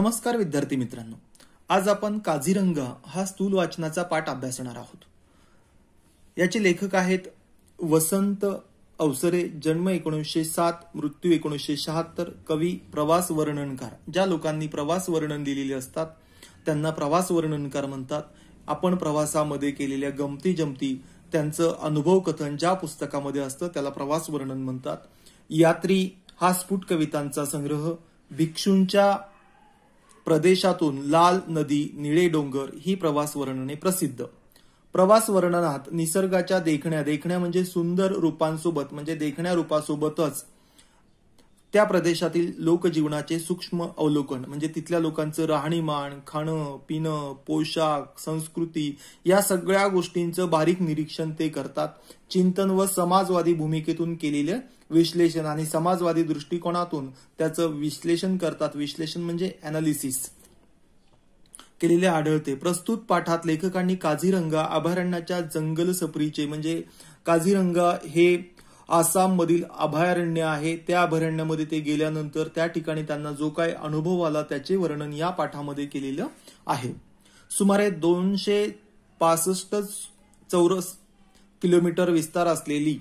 नमस्कार विद्यार्थी मित्रांनो आज आपण काझीरंगा हा स्थूल वाचनाचा पाठ अभ्यासणार आहोत याचे लेखक आहेत वसंत अवसरे जन्म एकोणीसशे सात मृत्यू एकोणीसशे शहात्तर कवी प्रवास वर्णनकार ज्या लोकांनी प्रवास वर्णन दिलेले असतात त्यांना प्रवास वर्णनकार म्हणतात आपण प्रवासामध्ये केलेल्या गमती जमती त्यांचं अनुभव कथन ज्या पुस्तकामध्ये असतं त्याला प्रवास वर्णन म्हणतात यात्री हा स्फुट कवितांचा संग्रह भिक्षूंच्या प्रदेशातून लाल नदी निळे डोंगर ही प्रवास वर्णने प्रसिद्ध प्रवास वर्णनात निसर्गाच्या देखण्या देखण्या म्हणजे सुंदर रूपांसोबत म्हणजे देखण्या रूपासोबतच त्या प्रदेशातील लोकजीवनाचे सूक्ष्म अवलोकन म्हणजे तिथल्या लोकांचं राहणीमान खाणं पिणं पोशाख संस्कृती या सगळ्या गोष्टींचं बारीक निरीक्षण ते करतात चिंतन व समाजवादी भूमिकेतून केलेलं विश्लेषण आणि समाजवादी दृष्टिकोनातून त्याचं विश्लेषण करतात विश्लेषण म्हणजे अनालिसिस केलेले आढळते प्रस्तुत पाठात लेखकांनी काझीरंगा अभयारण्याच्या जंगल सफरीचे म्हणजे काझीरंगा हे आसाममधील अभयारण्य आहे त्या अभयारण्यामध्ये ते गेल्यानंतर त्या ठिकाणी त्यांना जो काय अनुभव आला त्याचे वर्णन या पाठामध्ये केलेलं आहे सुमारे दोनशे पासष्ट चौरस किलोमीटर विस्तार असलेली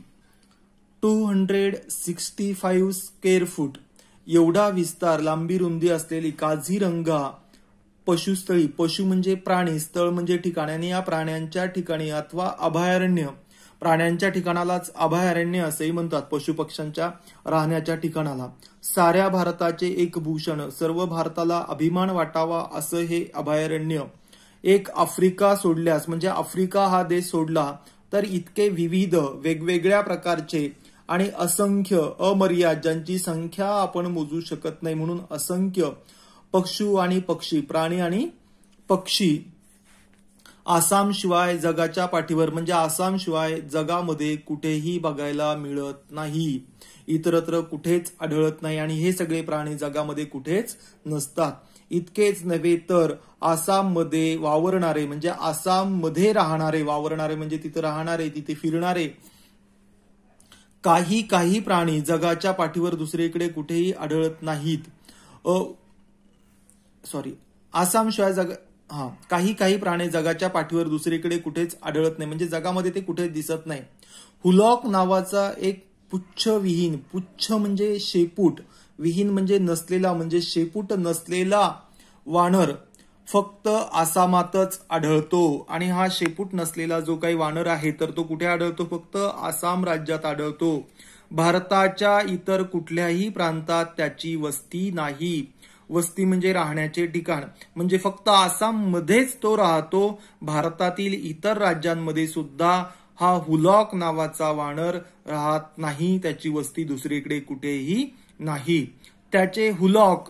two hundred sixty five square foot एवढा विस्तार लांबी रुंदी असलेली काझीरंगा पशुस्थळी पशु म्हणजे प्राणी स्थळ म्हणजे ठिकाण आणि या प्राण्यांच्या ठिकाणी अथवा अभयारण्य प्राण्यांच्या ठिकाणालाच अभयारण्य असेही म्हणतात पशु पक्ष्यांच्या राहण्याच्या ठिकाणाला साऱ्या भारताचे एक भूषण सर्व भारताला अभिमान वाटावा असं हे अभयारण्य एक आफ्रिका सोडल्यास म्हणजे आफ्रिका हा देश सोडला तर इतके विविध वेगवेगळ्या प्रकारचे आणि असंख्य अमर्याद ज्यांची संख्या आपण मोजू शकत नाही म्हणून असंख्य पक्षू आणि पक्षी प्राणी आणि पक्षी आसाम शिवाय जगाच्या पाठीवर म्हणजे आसाम शिवाय जगामध्ये कुठेही बघायला मिळत नाही इतरत्र कुठेच आढळत नाही आणि हे सगळे प्राणी जगामध्ये कुठेच नसतात इतकेच नव्हे तर आसाममध्ये वावरणारे म्हणजे आसाममध्ये राहणारे वावरणारे म्हणजे तिथे राहणारे तिथे फिरणारे काही काही प्राणी जगाच्या पाठीवर दुसरीकडे कुठेही आढळत नाहीत सॉरी आसामशिवाय जग हा काही काही प्राणी जगाच्या पाठीवर दुसरीकडे कुठेच आढळत नाही म्हणजे जगामध्ये ते कुठे दिसत नाही हुलॉक नावाचा एक पुच्छविहीन पुच्छ म्हणजे शेपूट विहीन म्हणजे नसलेला म्हणजे शेपूट नसलेला वानर फक्त आसामातच आढळतो आणि हा शेपूट नसलेला जो काही वानर आहे तर तो कुठे आढळतो फक्त आसाम राज्यात आढळतो भारताच्या इतर कुठल्याही प्रांतात त्याची वस्ती नाही वस्ती म्हणजे राहण्याचे ठिकाण म्हणजे फक्त आसाममध्येच तो राहतो भारतातील इतर राज्यांमध्ये सुद्धा हा हुलॉक नावाचा वानर राहत नाही त्याची वस्ती दुसरीकडे कुठेही नाही त्याचे हुलॉक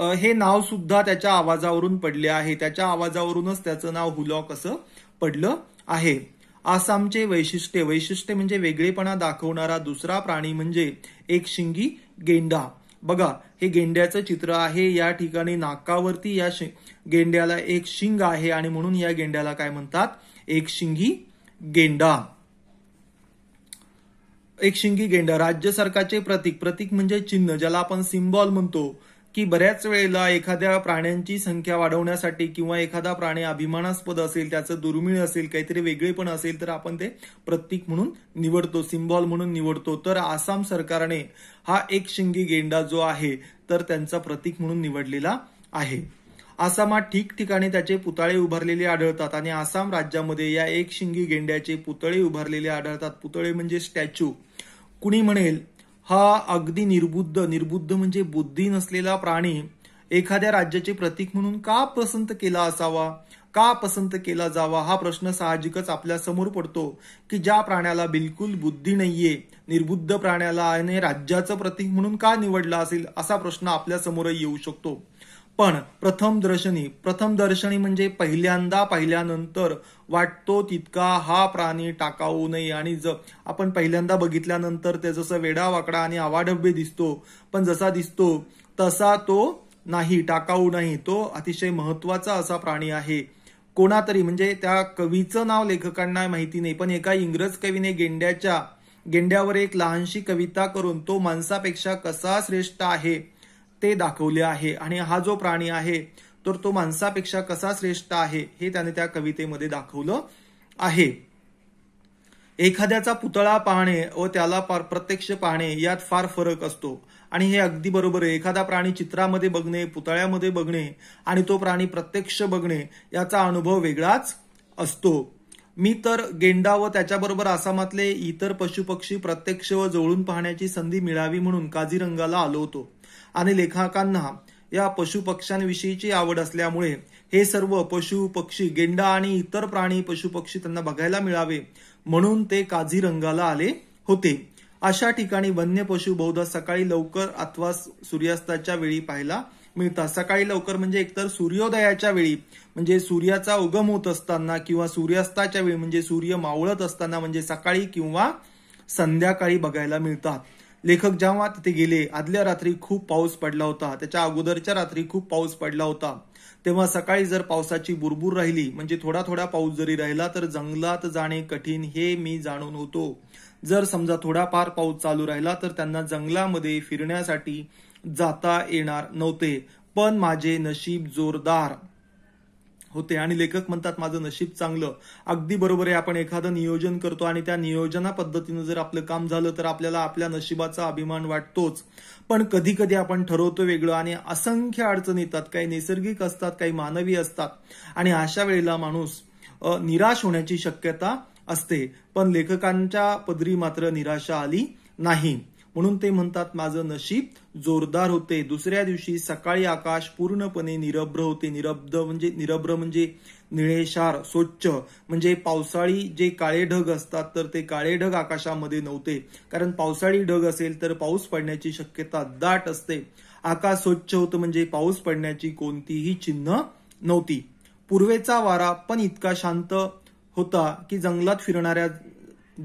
हे नाव सुद्धा त्याच्या आवाजावरून पडले आहे त्याच्या आवाजावरूनच त्याचं नाव हुलॉक असं पडलं आहे आसामचे वैशिष्ट्य वैशिष्ट्य म्हणजे वेगळेपणा दाखवणारा दुसरा प्राणी म्हणजे एक शिंगी गेंडा बघा हे गेंड्याचं चित्र आहे या ठिकाणी नाकावरती या गेंड्याला एक शिंग आहे आणि म्हणून या गेंड्याला काय म्हणतात एक शिंगी गेंडा एक शिंगी गेंडा राज्य सरकारचे प्रतीक प्रतीक म्हणजे चिन्ह ज्याला आपण सिम्बॉल म्हणतो की बऱ्याच वेळेला एखाद्या प्राण्यांची संख्या वाढवण्यासाठी किंवा एखादा प्राणी अभिमानास्पद असेल त्याचं दुर्मिळ असेल काहीतरी वेगळेपण असेल तर आपण ते प्रतीक म्हणून निवडतो सिम्बॉल म्हणून निवडतो तर आसाम सरकारने हा एक शिंगी गेंडा जो आहे तर त्यांचा प्रतीक म्हणून निवडलेला आहे आसामात ठिकठिकाणी त्याचे पुतळे उभारलेले आढळतात आणि आसाम राज्यामध्ये या एक शिंगी गेंड्याचे पुतळे उभारलेले आढळतात पुतळे म्हणजे स्टॅच्यू कुणी म्हणेल हा अगदी निर्बुद्ध निर्बुद्ध म्हणजे बुद्धी नसलेला प्राणी एखाद्या राज्याचे प्रतीक म्हणून का पसंत केला असावा का पसंत केला जावा हा प्रश्न साहजिकच आपल्या समोर पडतो की ज्या प्राण्याला बिलकुल बुद्धी नाहीये निर्बुद्ध प्राण्याला राज्याचं प्रतीक म्हणून का निवडला असेल असा प्रश्न आपल्या समोरही येऊ शकतो पण प्रथम दर्शनी प्रथम दर्शनी म्हणजे पहिल्यांदा पाहिल्यानंतर वाटतो तितका हा प्राणी टाकावू नये आणि ज आपण पहिल्यांदा बघितल्यानंतर ते जसं वेडा वाकडा आणि आवाढव्य दिसतो पण जसा दिसतो तसा तो नाही टाकाऊ नाही तो अतिशय महत्वाचा असा प्राणी आहे कोणातरी म्हणजे त्या कवीचं नाव लेखकांना माहिती नाही पण एका इंग्रज कवीने गेंड्याच्या गेंड्यावर एक लहानशी कविता करून तो माणसापेक्षा कसा श्रेष्ठ आहे ते दाखवले आहे आणि हा जो प्राणी आहे तर तो माणसापेक्षा कसा श्रेष्ठ आहे हे त्याने त्या कवितेमध्ये दाखवलं आहे एखाद्याचा पुतळा पाहणे व त्याला प्रत्यक्ष पाहणे यात फार फरक असतो आणि हे अगदी बरोबर आहे एखादा प्राणी चित्रामध्ये बघणे पुतळ्यामध्ये बघणे आणि तो प्राणी प्रत्यक्ष बघणे याचा अनुभव वेगळाच असतो मी तर गेंडा व त्याच्याबरोबर आसामातले इतर पशुपक्षी प्रत्यक्ष व जवळून पाहण्याची संधी मिळावी म्हणून काझीरंगाला आलो होतो आणि लेखकांना या पशु पक्ष्यांविषयीची आवड असल्यामुळे हे सर्व पशु पक्षी गेंडा आणि इतर प्राणी पशु पक्षी त्यांना बघायला मिळावे म्हणून ते काझीरंगाला आले होते अशा ठिकाणी वन्य पशु बहुधा सकाळी लवकर अथवा सूर्यास्ताच्या वेळी पाहायला मिळतात सकाळी लवकर म्हणजे एकतर सूर्योदयाच्या वेळी म्हणजे सूर्याचा उगम होत असताना किंवा सूर्यास्ताच्या वेळी म्हणजे सूर्य मावळत असताना म्हणजे सकाळी किंवा संध्याकाळी बघायला मिळतात लेखक जेव्हा तिथे गेले आदल्या रात्री खूप पाऊस पडला होता त्याच्या अगोदरच्या रात्री खूप पाऊस पडला होता तेव्हा सकाळी जर पावसाची बुरबुर राहिली म्हणजे थोडा थोडा पाऊस जरी राहिला तर जंगलात जाणे कठीण हे मी जाणून होतो जर समजा थोडाफार पाऊस चालू राहिला तर त्यांना जंगलामध्ये फिरण्यासाठी जाता येणार नव्हते पण माझे नशीब जोरदार होते आणि लेखक म्हणतात माझं नशीब चांगलं अगदी बरोबर आहे आपण एखादं नियोजन करतो आणि त्या नियोजना पद्धतीनं जर आपलं काम झालं तर आपल्याला आपल्या नशिबाचा अभिमान वाटतोच पण कधी कधी आपण ठरवतो वेगळं आणि असंख्य अडचणी येतात काही नैसर्गिक असतात काही मानवी असतात आणि अशा वेळेला माणूस निराश होण्याची शक्यता असते पण लेखकांच्या पदरी मात्र निराशा आली नाही म्हणून ते म्हणतात माझं नशीब जोरदार होते दुसऱ्या दिवशी सकाळी आकाश पूर्णपणे निरभ्र होते निरब्ध म्हणजे निरभ्र म्हणजे निळेशार स्वच्छ म्हणजे पावसाळी जे काळे ढग असतात तर ते काळे ढग आकाशामध्ये नव्हते कारण पावसाळी ढग असेल तर पाऊस पडण्याची शक्यता दाट असते आकाश स्वच्छ होतं म्हणजे पाऊस पडण्याची कोणतीही चिन्ह नव्हती पूर्वेचा वारा पण इतका शांत होता की जंगलात फिरणाऱ्या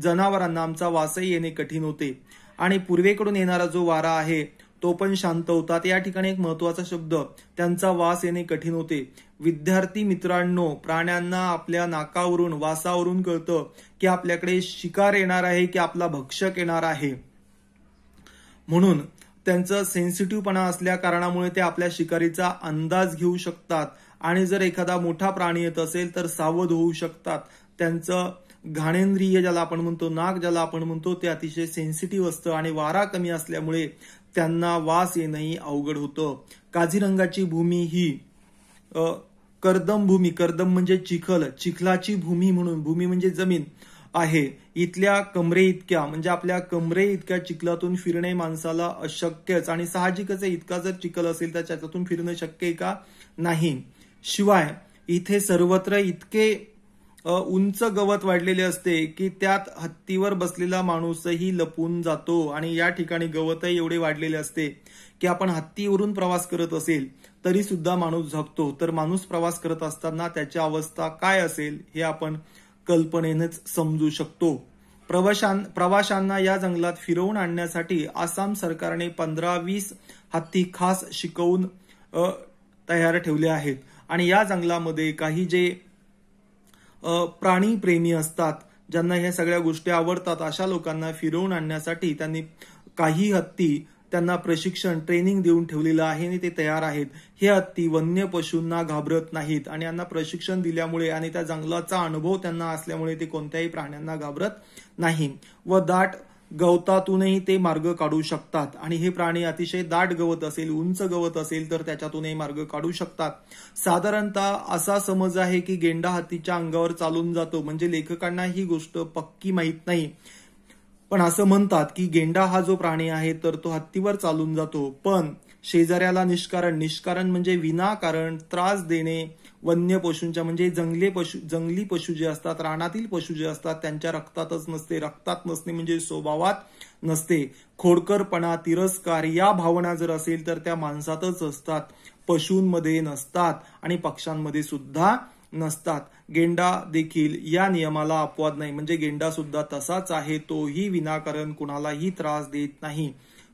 जनावरांना आमचा वासही येणे कठीण होते आणि पूर्वेकडून येणारा जो वारा आहे तो पण शांत होता या ठिकाणी एक महत्वाचा शब्द त्यांचा वास येणे कठीण होते विद्यार्थी मित्रांनो प्राण्यांना आपल्या नाकावरून वासावरून कळतं की आपल्याकडे शिकार येणार आहे की आपला भक्षक येणार आहे म्हणून त्यांचं सेन्सिटिव्हपणा असल्या कारणामुळे ते आपल्या शिकारीचा अंदाज घेऊ शकतात आणि जर एखादा मोठा प्राणी येत असेल तर सावध होऊ शकतात त्यांचं घाणेंद्रिय ज्याला आपण म्हणतो नाक ज्याला आपण म्हणतो ते अतिशय सेन्सिटिव्ह असतं आणि वारा कमी असल्यामुळे त्यांना वास येणंही अवघड होतं काझीरंगाची भूमी ही कर्दम भूमी कर्दम म्हणजे चिखल चिखलाची भूमी म्हणून भूमी म्हणजे जमीन आहे इथल्या कमरे इतक्या म्हणजे आपल्या कमरे इतक्या चिखलातून फिरणे माणसाला अशक्यच आणि साहजिकच इतका जर चिखल असेल तर त्याच्यातून फिरणं शक्य का नाही शिवाय इथे सर्वत्र इतके उंच गवत वाढलेले असते की त्यात हत्तीवर बसलेला माणूसही लपून जातो आणि या ठिकाणी गवतही एवढे वाढलेले असते की आपण हत्तीवरून प्रवास करत असेल तरी सुद्धा माणूस झपतो तर माणूस प्रवास करत असताना त्याची अवस्था काय असेल हे आपण कल्पनेनेच समजू शकतो प्रवाशां प्रवाशांना या जंगलात फिरवून आणण्यासाठी आसाम सरकारने पंधरा वीस हत्ती खास शिकवून तयार ठेवले आहेत आणि या जंगलामध्ये काही जे प्राणी प्रेमी असतात ज्यांना ह्या सगळ्या गोष्टी आवडतात अशा लोकांना फिरवून आणण्यासाठी त्यांनी काही हत्ती त्यांना प्रशिक्षण ट्रेनिंग देऊन ठेवलेलं आहे आणि ते तयार आहेत हे हत्ती वन्य पशूंना घाबरत नाहीत आणि यांना प्रशिक्षण दिल्यामुळे आणि त्या जंगलाचा अनुभव त्यांना असल्यामुळे ते कोणत्याही प्राण्यांना घाबरत नाही व दाट गवतातूनही ते मार्ग काढू शकतात आणि हे प्राणी अतिशय दाट गवत असेल उंच गवत असेल तर त्याच्यातूनही मार्ग काढू शकतात साधारणतः असा समज आहे की गेंडा हत्तीच्या अंगावर चालून जातो म्हणजे लेखकांना ही गोष्ट पक्की माहीत नाही पण असं म्हणतात की गेंडा हा जो प्राणी आहे तर तो हत्तीवर चालून जातो पण शेजाऱ्याला निष्कारण निष्कारण म्हणजे विनाकारण त्रास देणे वन्य पशूंच्या म्हणजे जंगले पशु जंगली पशु जे असतात रानातील पशु जे असतात त्यांच्या रक्तातच नसते रक्तात नसणे म्हणजे स्वभावात नसते खोडकरपणा तिरस्कार या भावना जर असेल तर त्या माणसातच असतात पशूंमध्ये नसतात आणि पक्ष्यांमध्ये सुद्धा नसतात गेंडा देखील या नियमाला अपवाद नाही म्हणजे गेंडा सुद्धा तसाच आहे तोही विनाकारण कुणालाही त्रास देत नाही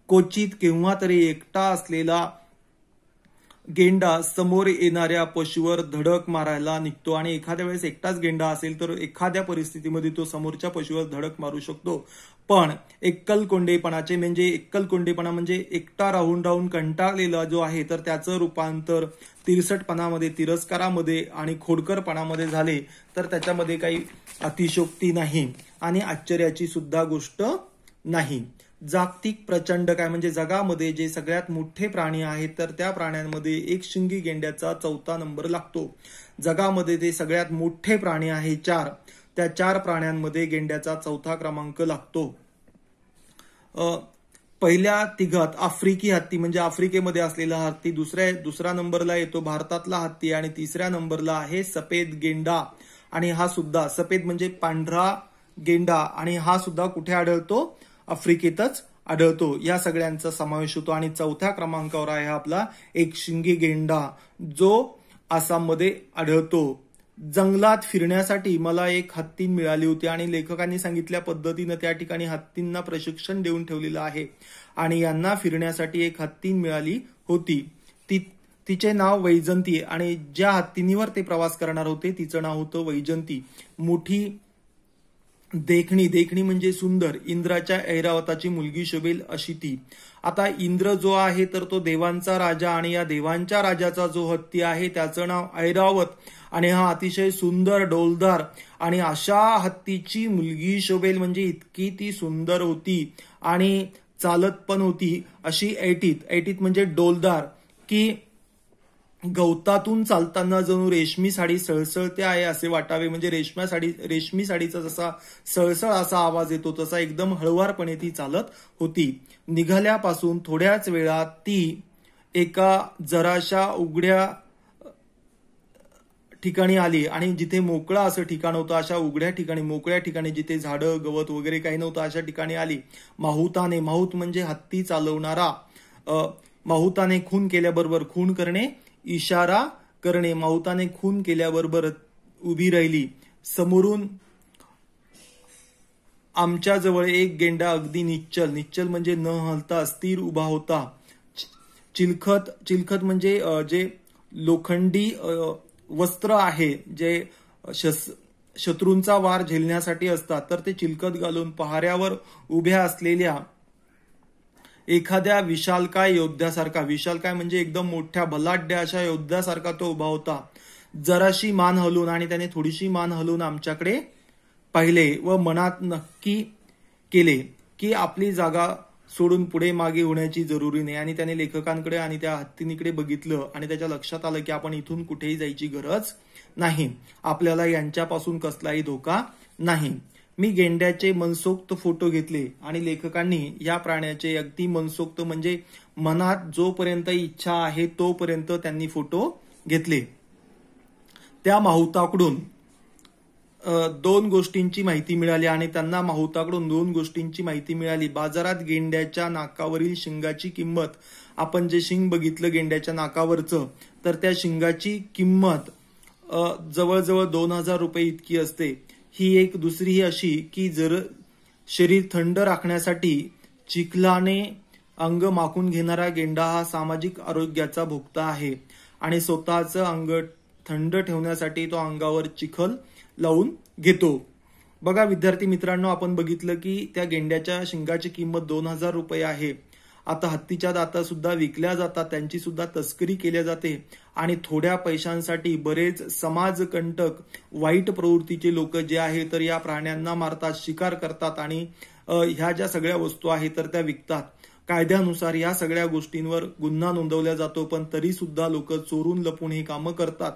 क्वचित केव्हा तरी एकटा असलेला गेंडा समोर येणाऱ्या पशुवर धडक मारायला निघतो आणि एखाद्या वेळेस एकटाच गेंडा असेल तर एखाद्या परिस्थितीमध्ये तो समोरच्या पशुवर धडक मारू शकतो पण एकलकोंडेपणाचे म्हणजे एकलकोंडेपणा म्हणजे एकटा राहून राहून कंटाळलेला जो आहे तर त्याचं रूपांतर तिरसटपणामध्ये तिरस्कारामध्ये आणि खोडकरपणामध्ये झाले तर त्याच्यामध्ये काही अतिशोक्ती नाही आणि आश्चर्याची सुद्धा गोष्ट नाही जागतिक प्रचंड काय म्हणजे जगामध्ये जे सगळ्यात मोठे प्राणी आहेत तर त्या प्राण्यांमध्ये एक शिंगी गेंड्याचा चौथा नंबर लागतो जगामध्ये जे सगळ्यात मोठे प्राणी आहे चार त्या चार प्राण्यांमध्ये गेंड्याचा चौथा क्रमांक लागतो पहिल्या तिघात आफ्रिकी हत्ती म्हणजे आफ्रिकेमध्ये असलेला हत्ती दुसऱ्या दुसऱ्या नंबरला येतो भारतातला हत्ती आणि तिसऱ्या नंबरला आहे सफेद गेंडा आणि हा सुद्धा सफेद म्हणजे पांढरा गेंडा आणि हा सुद्धा कुठे आढळतो आफ्रिकेतच आढळतो या सगळ्यांचा समावेश होतो आणि चौथ्या क्रमांकावर आहे आपला एक शिंगी गेंडा जो आसाममध्ये आढळतो जंगलात फिरण्यासाठी मला एक हत्ती मिळाली होती आणि लेखकांनी सांगितल्या पद्धतीनं त्या ठिकाणी हत्तींना प्रशिक्षण देऊन ठेवलेलं आहे आणि यांना फिरण्यासाठी एक हत्ती मिळाली होती ती तिचे नाव वैजंती आणि ज्या हत्तींवर ते प्रवास करणार होते तिचं नाव होतं वैजंती मोठी देखणी देखणी म्हणजे सुंदर इंद्राच्या ऐरावताची मुलगी शोभेल अशी ती आता इंद्र जो आहे तर तो देवांचा राजा आणि या देवांच्या राजाचा जो हत्ती आहे त्याचं नाव ऐरावत आणि हा अतिशय सुंदर डोलदार आणि अशा हत्तीची मुलगी शोभेल म्हणजे इतकी ती सुंदर होती आणि चालत पण होती अशी ऐटीत ऐटीत म्हणजे डोलदार की गवतातून चालताना जणू रेशमी साडी सळसळते आहे असे वाटावे म्हणजे रेशम्या साडी रेशमी साडीचा जसा सळसळ असा आवाज येतो तसा एकदम हळवारपणे ती चालत होती निघाल्यापासून थोड्याच वेळात ती एका जराशा उघड्या ठिकाणी आली आणि जिथे मोकळा असं ठिकाण होतं अशा उघड्या ठिकाणी मोकळ्या ठिकाणी जिथे झाडं गवत वगैरे काही नव्हतं अशा ठिकाणी आली माहुताने माहूत म्हणजे हत्ती चालवणारा माहुताने खून केल्याबरोबर खून करणे इशारा करणे माऊताने खून केल्याबरोबर उभी राहिली समोरून आमच्या जवळ एक गेंडा अगदी निश्चल निश्चल म्हणजे न हलता स्थिर उभा होता चिलखत चिलखत म्हणजे जे लोखंडी वस्त्र आहे जे शस शत्रूंचा वार झेलण्यासाठी असतात तर ते चिलखत घालून पहाऱ्यावर उभ्या असलेल्या एखाद्या विशालकाय योद्ध्यासारखा विशालकाय म्हणजे एकदम मोठ्या भलाढ्या अशा योद्ध्यासारखा तो उभा होता जराशी मान हलून आणि त्याने थोडीशी मान हलून आमच्याकडे पाहिले व मनात नक्की केले की आपली जागा सोडून पुढे मागे होण्याची जरुरी नाही आणि त्याने लेखकांकडे आणि त्या हत्तीकडे बघितलं आणि त्याच्या लक्षात आलं की आपण इथून कुठेही जायची गरज नाही आपल्याला यांच्यापासून कसलाही धोका नाही मी गेंड्याचे मनसोक्त फोटो घेतले आणि लेखकांनी या प्राण्याचे अगदी मनसोक्त म्हणजे मनात जोपर्यंत इच्छा आहे तोपर्यंत त्यांनी फोटो घेतले त्या माहुताकडून दोन गोष्टींची माहिती मिळाली आणि त्यांना माहुताकडून दोन गोष्टींची माहिती मिळाली बाजारात गेंड्याच्या नाकावरील शिंगाची किंमत आपण जे शिंग बघितलं गेंड्याच्या नाकावरचं तर त्या शिंगाची किंमत जवळजवळ दोन हजार रुपये इतकी असते ही एक दुसरी ही अशी की जर शरीर थंड राखण्यासाठी चिखलाने अंग माखून घेणारा गेंडा हा सामाजिक आरोग्याचा भोगता आहे आणि स्वतःचं अंग थंड ठेवण्यासाठी तो अंगावर चिखल लावून घेतो बघा विद्यार्थी मित्रांनो आपण बघितलं की त्या गेंड्याच्या शिंगाची किंमत दोन हजार रुपये आहे आता हत्तीच्या दाता सुद्धा विकल्या जातात त्यांची सुद्धा तस्करी केल्या जाते आणि थोड्या पैशांसाठी बरेच समाजकंटक वाईट प्रवृत्तीचे लोक जे आहे तर या प्राण्यांना मारतात शिकार करतात आणि ह्या ज्या सगळ्या वस्तू आहेत तर त्या विकतात कायद्यानुसार या सगळ्या गोष्टींवर गुन्हा नोंदवला जातो पण तरी सुद्धा लोक चोरून लपून ही कामं करतात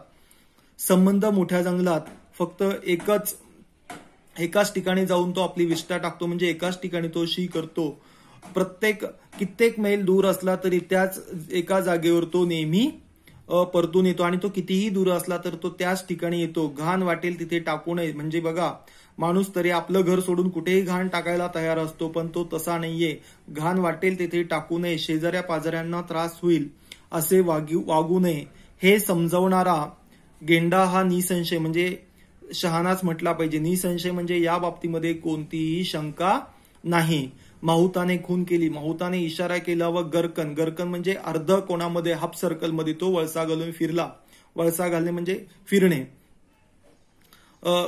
संबंध मोठ्या जंगलात फक्त एकच एकाच ठिकाणी जाऊन तो आपली विष्ठा टाकतो म्हणजे एकाच ठिकाणी तो शी करतो प्रत्येक कित्येक मैल दूर असला तरी त्याच एका जागेवर तो नेहमी परतून येतो आणि तो कितीही दूर असला तर तो त्याच ठिकाणी येतो घाण वाटेल तिथे टाकू नये म्हणजे बघा माणूस तरी आपलं घर सोडून कुठेही घाण टाकायला तयार असतो पण तो तसा नाहीये घाण वाटेल तिथे टाकू नये शेजाऱ्या पाजाऱ्यांना त्रास होईल असे वागू वागू नये हे समजवणारा गेंडा हा निसंशय म्हणजे शहानाच म्हटला पाहिजे निसंशय म्हणजे या बाबतीमध्ये कोणतीही शंका नाही माहुताने खून केली माहुताने इशारा केला व गरकन गरकन म्हणजे अर्ध कोणामध्ये हाफ सर्कलमध्ये तो वळसा घालून फिरला वळसा घालणे म्हणजे फिरणे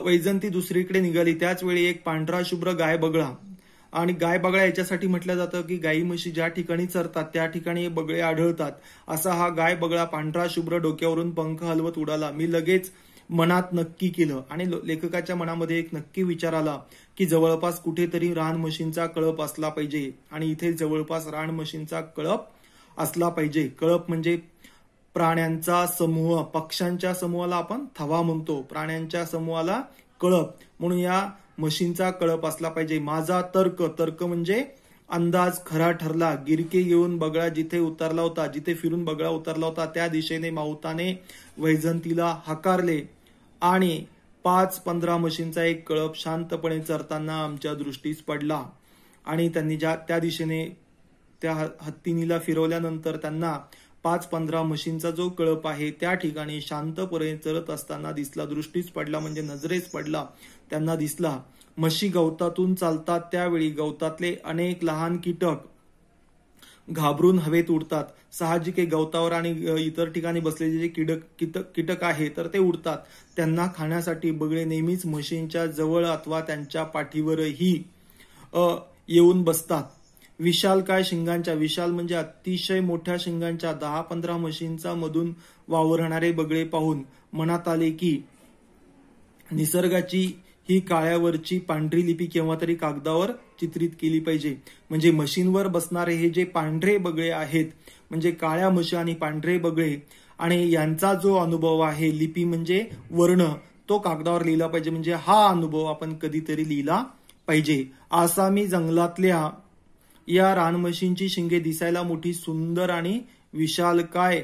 वैजंती दुसरीकडे निघाली त्याच वेळी एक पांढरा शुभ्र गाय बगळा आणि गाय बगळा याच्यासाठी म्हटलं जातं की गायी म्हशी ज्या ठिकाणी चरतात त्या ठिकाणी बगळे आढळतात असा हा गाय बगळा पांढरा शुभ्र डोक्यावरून पंख हलवत उडाला मी लगेच मनात नक्की केलं आणि लेखकाच्या मनामध्ये एक नक्की विचार आला की जवळपास कुठेतरी रान मशीनचा कळप असला पाहिजे आणि इथे जवळपास रान मशीनचा कळप असला पाहिजे कळप म्हणजे प्राण्यांचा समूह पक्ष्यांच्या समूहाला आपण थवा म्हणतो प्राण्यांच्या समूहाला कळप म्हणून या मशीनचा कळप असला पाहिजे माझा तर्क तर्क म्हणजे अंदाज खरा ठरला गिरके घेऊन बगळा जिथे उतरला होता जिथे फिरून बगळा उतरला होता त्या दिशेने माऊताने वैजंतीला हकारले आणि पाच पंधरा मशीनचा एक कळप शांतपणे चरताना आमच्या दृष्टीस पडला आणि त्यांनी ज्या त्या दिशेने त्या हत्तीनीला फिरवल्यानंतर त्यांना पाच पंधरा मशीनचा जो कळप आहे त्या ठिकाणी शांतपणे चरत असताना दिसला दृष्टीच पडला म्हणजे नजरेस पडला त्यांना दिसला म्हशी गवतातून चालतात त्यावेळी गवतातले अनेक लहान कीटक घाबरून हवेत उडतात साहजिक गवतावर आणि इतर ठिकाणी बसलेले जे कीटक कीटक आहे तर ते उडतात त्यांना खाण्यासाठी बगळे नेहमीच म्हशींच्या जवळ अथवा त्यांच्या पाठीवरही येऊन बसतात विशाल काय शिंगांच्या विशाल म्हणजे अतिशय मोठ्या शिंगांच्या दहा पंधरा म्हशींचा मधून वावरणारे बगळे पाहून मनात आले की निसर्गाची ही काळ्यावरची पांढरी लिपी केव्हा तरी कागदावर चित्रित केली पाहिजे म्हणजे मशीनवर बसणारे हे जे पांढरे बगळे आहेत म्हणजे काळ्या मशी आणि पांढरे बगळे आणि यांचा जो अनुभव आहे लिपी म्हणजे वर्ण तो कागदावर लिहिला पाहिजे म्हणजे हा अनुभव आपण कधीतरी लिहिला पाहिजे आसामी जंगलातल्या या रानमशींची शिंगे दिसायला मोठी सुंदर आणि विशाल काय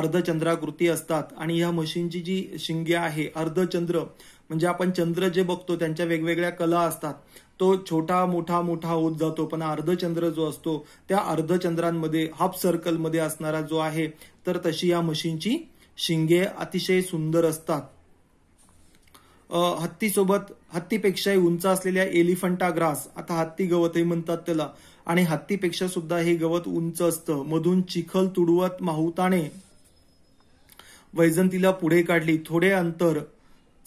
अर्धचंद्राकृती असतात आणि या मशीनची जी शिंगे आहे अर्धचंद्र म्हणजे आपण चंद्र जे बघतो त्यांच्या वेगवेगळ्या कला असतात तो छोटा मोठा मोठा होत जातो पण अर्धचंद्र जो असतो त्या अर्धचंद्रांमध्ये हाफ सर्कलमध्ये असणारा जो आहे तर तशी या मशीनची शिंगे अतिशय सुंदर असतात हत्तीसोबत हत्तीपेक्षाही उंच असलेल्या एलिफंटा ग्रास आता हत्ती गवतही म्हणतात त्याला आणि हत्तीपेक्षा सुद्धा हे गवत उंच असतं मधून चिखल तुडवत माहुताने वैजंतीला पुढे काढली थोडे अंतर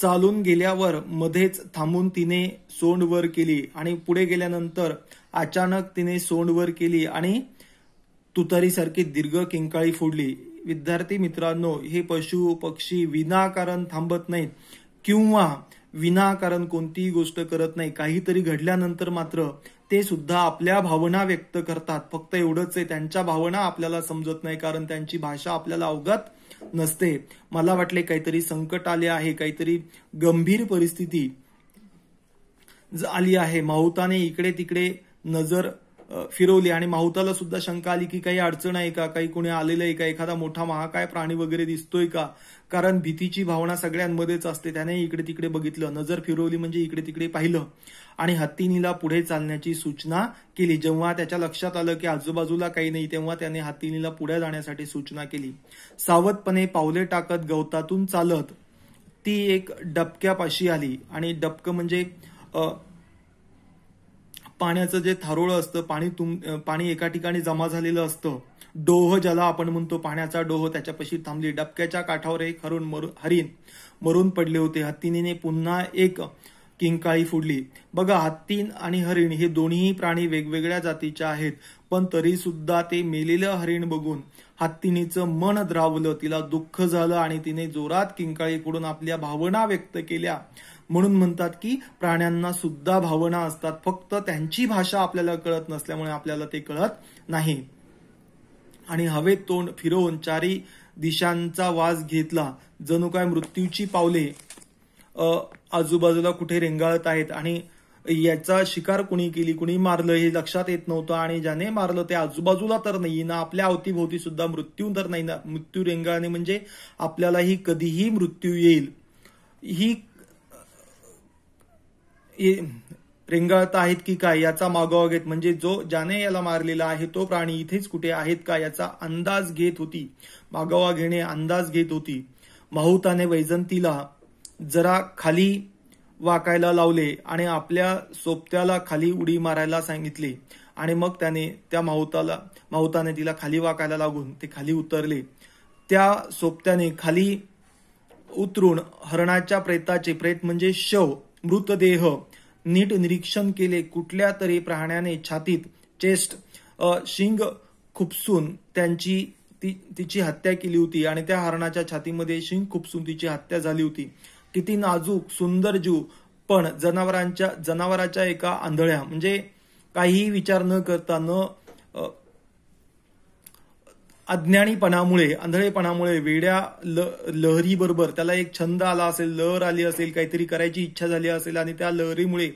चालून गेल्यावर मध्येच थांबून तिने सोंड वर केली आणि पुढे गेल्यानंतर अचानक तिने सोंड वर केली आणि तुतारीसारखी दीर्घ किंकाळी फोडली विद्यार्थी मित्रांनो हे पशु पक्षी विनाकारण थांबत नाहीत किंवा विनाकारण कोणतीही गोष्ट करत नाही काहीतरी घडल्यानंतर मात्र ते सुद्धा आपल्या भावना व्यक्त करतात फक्त एवढंच आहे त्यांच्या भावना आपल्याला समजत नाही कारण त्यांची भाषा आपल्याला अवगत नसते मला वाटले काहीतरी संकट आले आहे काहीतरी गंभीर परिस्थिती आली आहे माहुताने इकडे तिकडे नजर फिरवली आणि माहुताला सुद्धा शंका आली की काही अडचण आहे का काही कोणी आलेलं आहे का एखादा मोठा महाकाय प्राणी वगैरे दिसतोय का कारण भीतीची भावना सगळ्यांमध्येच असते त्याने इकडे तिकडे बघितलं नजर फिरवली म्हणजे इकडे तिकडे पाहिलं आणि हत्तीनीला पुढे चालण्याची सूचना केली जेव्हा त्याच्या लक्षात आलं की आजूबाजूला काही नाही तेव्हा त्याने हत्तीनीला पुढे जाण्यासाठी सूचना केली सावधपणे पावले टाकत गवतातून चालत ती एक डबक्यापाशी आली आणि डबकं म्हणजे पाण्याचं जे थारोळं असतं पाणी तुम पाणी एका ठिकाणी जमा झालेलं असतं डोह ज्याला आपण म्हणतो पाण्याचा डोह त्याच्यापाशी थांबली डबक्याच्या काठावर एक हरून मरू हरिण मरून पडले होते हत्तीने पुन्हा एक किंकाळी फुडली बघा हत्ती आणि हरिण हे दोन्ही प्राणी वेगवेगळ्या जातीच्या आहेत पण तरी सुद्धा ते मेलेलं हरिण बघून हत्तीनीचं मन द्रावलं तिला दुःख झालं आणि तिने जोरात किंकाळी फुडून आपल्या भावना व्यक्त केल्या म्हणून म्हणतात की प्राण्यांना सुद्धा भावना असतात फक्त त्यांची भाषा आपल्याला कळत नसल्यामुळे आपल्याला ते कळत नाही आणि हवेत तोंड फिरवून चारी दिशांचा वास घेतला जणू काय मृत्यूची पावले आजूबाजूला कुठे रेंगाळत आहेत आणि याचा शिकार कुणी केली कुणी मारलं हे लक्षात येत नव्हतं आणि ज्याने मारलं ते आजूबाजूला तर नाही ना आपल्या अवतीभोवती सुद्धा मृत्यू तर नाही ना मृत्यू रेंगाळणे म्हणजे आपल्यालाही कधीही मृत्यू येईल ही रेंगाळत आहेत की काय याचा मागोवा घेत म्हणजे जो ज्याने याला मारलेला आहे तो प्राणी इथेच कुठे आहेत का याचा अंदाज घेत होती मागोवा घेणे अंदाज घेत होती माहुताने वैजंतीला जरा खाली वाकायला लावले आणि आपल्या सोपत्याला खाली उडी मारायला सांगितले आणि मग त्याने त्या माहुताला माहुताने तिला खाली वाकायला लागून ते खाली उतरले त्या सोपत्याने खाली उतरून हरणाच्या प्रेताचे प्रेत म्हणजे शव मृतदेह नीट निरीक्षण केले कुठल्या तरी प्राण्याने छातीत चेस्ट शिंग खुपसून त्यांची ती तिची हत्या केली होती आणि त्या हरणाच्या छातीमध्ये शिंग खुपसून तिची हत्या झाली होती किती नाजूक सुंदर जीव पण जनावरांच्या जनावराच्या एका आंधळ्या म्हणजे काहीही विचार न करता न अज्ञानीपणामुळे आंधळेपणामुळे वेड्या ल लहरीबरोबर त्याला एक छंद आला असेल लहर आली असेल काहीतरी करायची इच्छा झाली असेल आणि त्या लहरीमुळे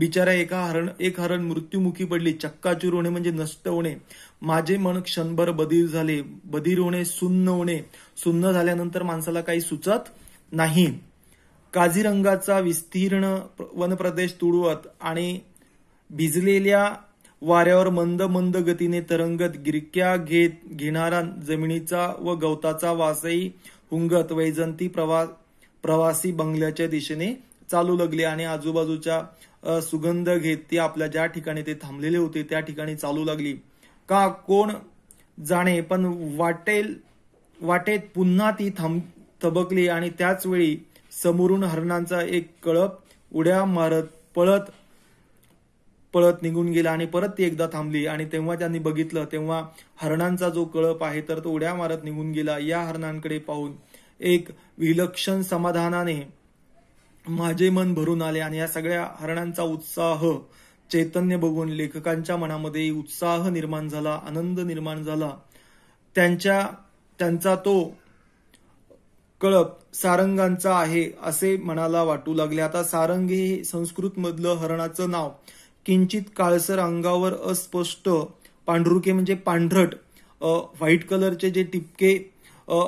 बिचारा एका हरण एक हरण मृत्युमुखी पडली चक्काचूर होणे म्हणजे नष्ट होणे माझे मन क्षणभर बधीर झाले बधीर होणे सुन्न होणे सुन्न झाल्यानंतर माणसाला काही सुचत नाही काझीरंगाचा विस्तीर्ण वनप्रदेश तुडवत आणि भिजलेल्या वाऱ्यावर मंद मंद गतीने तरंगत गिरक्या घेत घेणारा जमिनीचा व गवताचा वासही हुंगत वैजंती प्रवा प्रवासी बंगल्याच्या दिशेने चालू लागले आणि आजूबाजूच्या सुगंध घेत ते आपल्या ज्या ठिकाणी ते थांबलेले होते त्या ठिकाणी चालू लागली का कोण जाणे पण वाटेल वाटेत पुन्हा ती थांब थबकली आणि त्याच वेळी समोरून हरणांचा एक कळप उड्या मारत पळत पळत निघून गेला आणि परत ती एकदा थांबली आणि तेव्हा त्यांनी बघितलं तेव्हा हरणांचा जो कळप आहे तर तो उड्या मारत निघून गेला या हरणांकडे पाहून एक विलक्षण समाधानाने माझे मन भरून आले आणि या सगळ्या हरणांचा उत्साह चैतन्य बघून लेखकांच्या मनामध्ये उत्साह निर्माण झाला आनंद निर्माण झाला त्यांच्या त्यांचा तो कळप सारंगांचा आहे असे मनाला वाटू लागले आता सारंग हे संस्कृत मधलं हरणाचं नाव किंचित काळसर अंगावर अस्पष्ट पांढरुके म्हणजे पांढरट व्हाईट कलरचे जे टिपके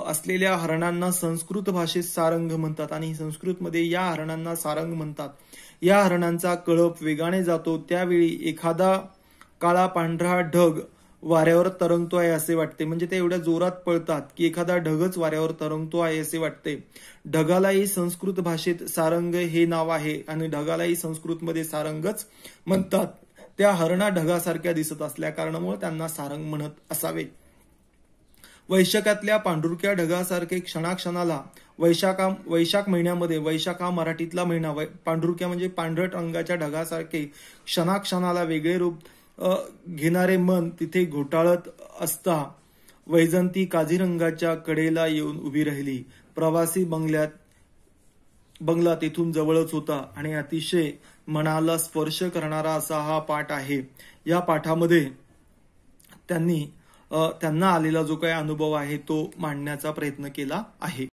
असलेल्या हरणांना संस्कृत भाषेत सारंग म्हणतात आणि संस्कृतमध्ये या हरणांना सारंग म्हणतात या हरणांचा कळप वेगाने जातो त्यावेळी एखादा काळा पांढरा ढग वाऱ्यावर तरंगतो आहे असे वाटते म्हणजे ते एवढ्या जोरात पळतात की एखादा ढगच वाऱ्यावर तरंगतो आहे असे वाटते ढगालाही संस्कृत भाषेत सारंग हे नाव आहे आणि ढगालाही संस्कृतमध्ये सारंगच म्हणतात त्या हरणा ढगासारख्या दिसत असल्या कारणामुळे त्यांना सारंग म्हणत असावे वैशाखातल्या पांढुरक्या ढगासारखे क्षणाक्षणाला वैशाखा वैशाख महिन्यामध्ये वैशाख हा मराठीतला महिना पांढुरक्या म्हणजे पांढरट रंगाच्या ढगासारखे क्षणाक्षणाला वेगळे रूप घेणारे मन तिथे घोटाळत असता वैजंती काझीरंगाच्या कडेला येऊन उभी राहिली प्रवासी बंगल्यात बंगला तिथून जवळच होता आणि अतिशय मनाला स्पर्श करणारा असा हा पाठ आहे या पाठामध्ये त्यांनी त्यांना आलेला जो काही अनुभव आहे तो मांडण्याचा प्रयत्न केला आहे